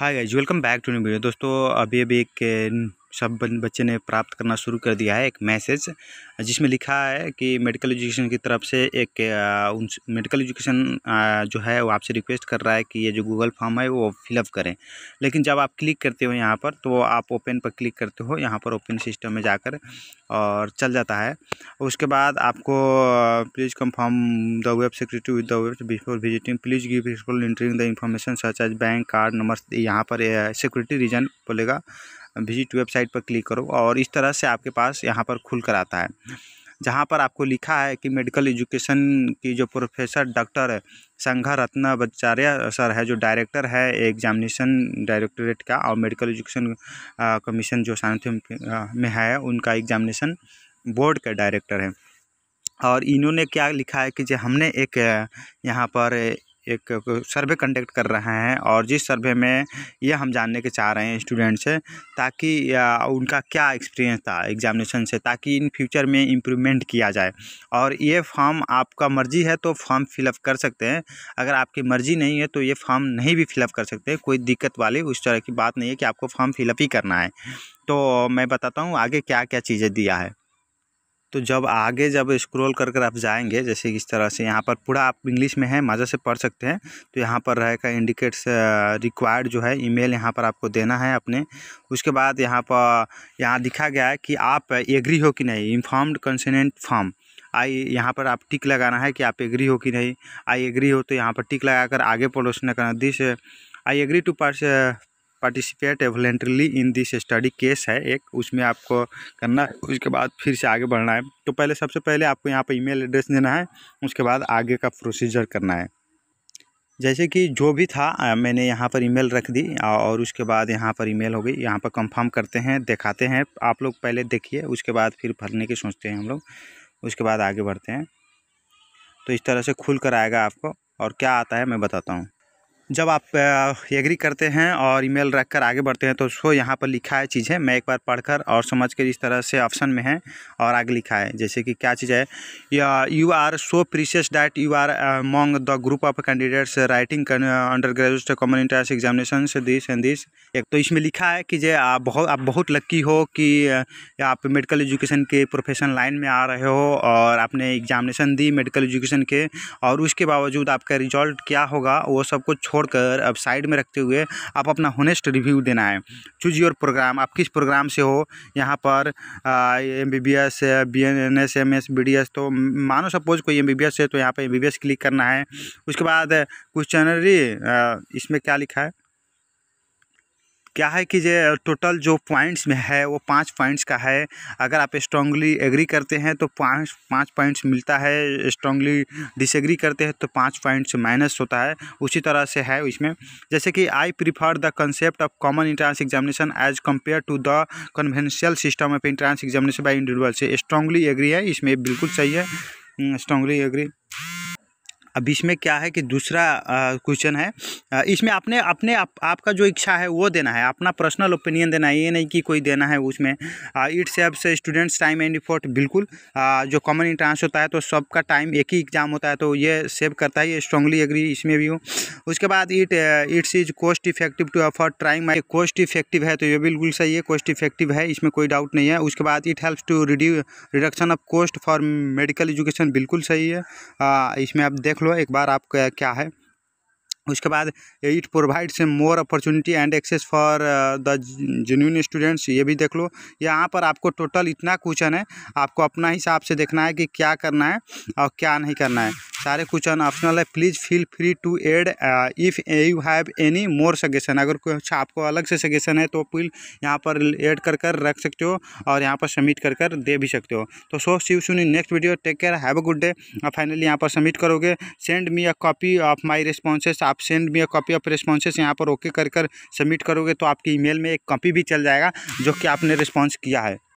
hi guys welcome back to new video दोस्तों अभी अभी एक सब बच्चे ने प्राप्त करना शुरू कर दिया है एक मैसेज जिसमें लिखा है कि मेडिकल एजुकेशन की तरफ से एक उन मेडिकल एजुकेशन जो है वो आपसे रिक्वेस्ट कर रहा है कि ये जो गूगल फॉर्म है वो फिलअप करें लेकिन जब आप क्लिक करते हो यहाँ पर तो आप ओपन पर क्लिक करते हो यहाँ पर ओपन सिस्टम में जाकर और चल जाता है उसके बाद आपको please confirm the web security with the web before visiting please give entering the information such as bank card number यहाँ पर सिक्योरिटी रीजन बोलेगा विजिट वेबसाइट पर क्लिक करो और इस तरह से आपके पास यहाँ पर खुल कर आता है जहाँ पर आपको लिखा है कि मेडिकल एजुकेशन की जो प्रोफेसर डॉक्टर संघा रत्न आचार्य सर है जो डायरेक्टर है एग्जामिनेशन डायरेक्टोरेट का और मेडिकल एजुकेशन कमीशन जो सानिध्य में है उनका एग्जामिनेशन बोर्ड का डायरेक्टर है और इन्होंने क्या लिखा है कि जो हमने एक यहाँ पर एक सर्वे कंडक्ट कर रहे हैं और जिस सर्वे में ये हम जानने के चाह रहे हैं स्टूडेंट से ताकि उनका क्या एक्सपीरियंस था एग्जामिनेशन से ताकि इन फ्यूचर में इम्प्रूवमेंट किया जाए और ये फॉर्म आपका मर्ज़ी है तो फॉर्म फिलअप कर सकते हैं अगर आपकी मर्ज़ी नहीं है तो ये फॉर्म नहीं भी फिलअप कर सकते कोई दिक्कत वाली उस तरह की बात नहीं है कि आपको फॉर्म फिलअप ही करना है तो मैं बताता हूँ आगे क्या क्या चीज़ें दिया है तो जब आगे जब स्क्रॉल कर कर आप जाएंगे जैसे इस तरह से यहाँ पर पूरा आप इंग्लिश में है मज़ा से पढ़ सकते हैं तो यहाँ पर रहेगा इंडिकेट्स रिक्वायर्ड जो है ईमेल यहाँ पर आपको देना है अपने उसके बाद यहाँ पर यहाँ दिखा गया है कि आप एग्री हो कि नहीं इन्फॉर्म्ड कंसनेंट फॉर्म आई यहाँ पर आप टिक लगाना है कि आप एग्री हो कि नहीं आई एग्री हो तो यहाँ पर टिक लगा आगे पड़ोसना करना दिस आई एग्री टू पार्स पार्टिसिपेट है voluntarily in this study case है एक उसमें आपको करना है उसके बाद फिर से आगे बढ़ना है तो पहले सबसे पहले आपको यहाँ पर ईमेल एड्रेस देना है उसके बाद आगे का प्रोसीजर करना है जैसे कि जो भी था मैंने यहाँ पर ईमेल रख दी और उसके बाद यहाँ पर ईमेल हो गई यहाँ पर कंफर्म करते हैं दिखाते हैं आप लोग पहले देखिए उसके बाद फिर भरने की सोचते हैं हम लोग उसके बाद आगे बढ़ते हैं तो इस तरह से खुल कर आएगा आपको और क्या आता है मैं बताता हूँ जब आप एग्री करते हैं और ईमेल रख कर आगे बढ़ते हैं तो उसको यहाँ पर लिखा है चीज़ें मैं एक बार पढ़कर और समझ कर इस तरह से ऑप्शन में है और आगे लिखा है जैसे कि क्या चीज़ है या you are so precious that you are among the group of candidates writing undergraduate common entrance examination this and this एक तो इसमें लिखा है कि जे आप बहुत आप बहुत लक्की हो कि आप मेडिकल एजुकेशन के प्रोफेशन लाइन में आ रहे हो और आपने एग्जामिनेशन दी मेडिकल एजुकेशन के और उसके बावजूद आपका रिजल्ट क्या होगा वो सब कुछ छोड़ कर अब साइड में रखते हुए आप अपना होनेस्ट रिव्यू देना है चूज योर प्रोग्राम आप किस प्रोग्राम से हो यहाँ पर M B B S B N S M S B D S तो मानो सपोज कोई एम बी बी एस है तो यहाँ पर M B B S click करना है उसके बाद क्वेश्चनरी इसमें क्या लिखा है क्या है कि जो टोटल जो पॉइंट्स में है वो पाँच पॉइंट्स का है अगर आप स्ट्रांगली एग्री करते हैं तो पांच पाँच पॉइंट्स मिलता है स्ट्रांगली डिसएग्री करते हैं तो पाँच पॉइंट्स माइनस होता है उसी तरह से है इसमें जैसे कि I prefer the concept of common entrance examination as compare to the conventional system of entrance examination by individual से स्ट्रांगली एग्री है इसमें बिल्कुल सही है स्ट्रांगली हम्म, एग्री अब इसमें क्या है कि दूसरा क्वेश्चन है इसमें आपने अपने आप, आपका जो इच्छा है वो देना है अपना पर्सनल ओपिनियन देना है ये नहीं कि कोई देना है उसमें it saves students time and effort बिल्कुल आ, जो कॉमन इंट्रांस होता है तो सबका टाइम एक ही एग्ज़ाम होता है तो ये सेव करता है ये स्ट्रॉन्गली एग्री इसमें भी हूँ उसके बाद it it's is cost effective to afford trying my cost effective है तो ये बिल्कुल सही है कॉस्ट इफेक्टिव है इसमें कोई डाउट नहीं है उसके बाद इट हेल्प्स टू रिड्यू reduction of cost for medical education बिल्कुल सही है आ, इसमें आप देख लो लो एक बार आपका क्या है उसके बाद it provides more opportunity and access for the genuine students ये भी देख लो यहाँ पर आपको टोटल इतना क्वेश्चन है आपको अपना हिसाब से देखना है कि क्या करना है और क्या नहीं करना है सारे क्वेश्चन ऑप्शनल है please feel free to add if you have any more suggestion अगर कुछ आपको अलग से सजेशन है तो प्लीज यहाँ पर एड कर कर रख सकते हो और यहाँ पर सबमिट कर कर दे भी सकते हो तो सो सी सुनी next video take care have a good day और फाइनली यहाँ पर सबमिट करोगे send me a copy of my responses आप send me a copy of responses यहाँ पर ओके कर कर सबमिट करोगे तो आपकी मेल में एक कॉपी भी चल जाएगा जो कि आपने रिस्पॉन्स किया है